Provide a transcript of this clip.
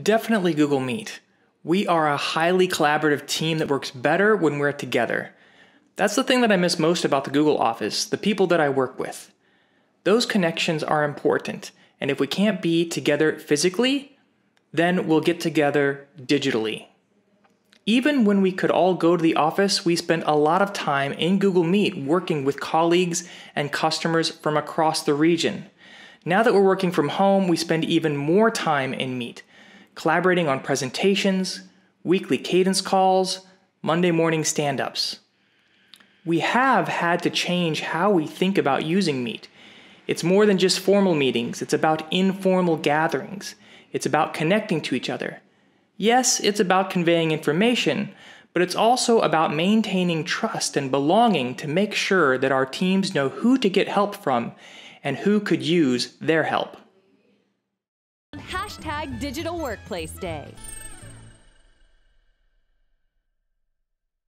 Definitely Google Meet. We are a highly collaborative team that works better when we're together. That's the thing that I miss most about the Google office the people that I work with. Those connections are important, and if we can't be together physically, then we'll get together digitally. Even when we could all go to the office, we spent a lot of time in Google Meet working with colleagues and customers from across the region. Now that we're working from home, we spend even more time in Meet, collaborating on presentations, weekly cadence calls, Monday morning stand ups. We have had to change how we think about using Meet. It's more than just formal meetings, it's about informal gatherings. It's about connecting to each other. Yes, it's about conveying information, but it's also about maintaining trust and belonging to make sure that our teams know who to get help from and who could use their help hashtag Digital Workplace Day.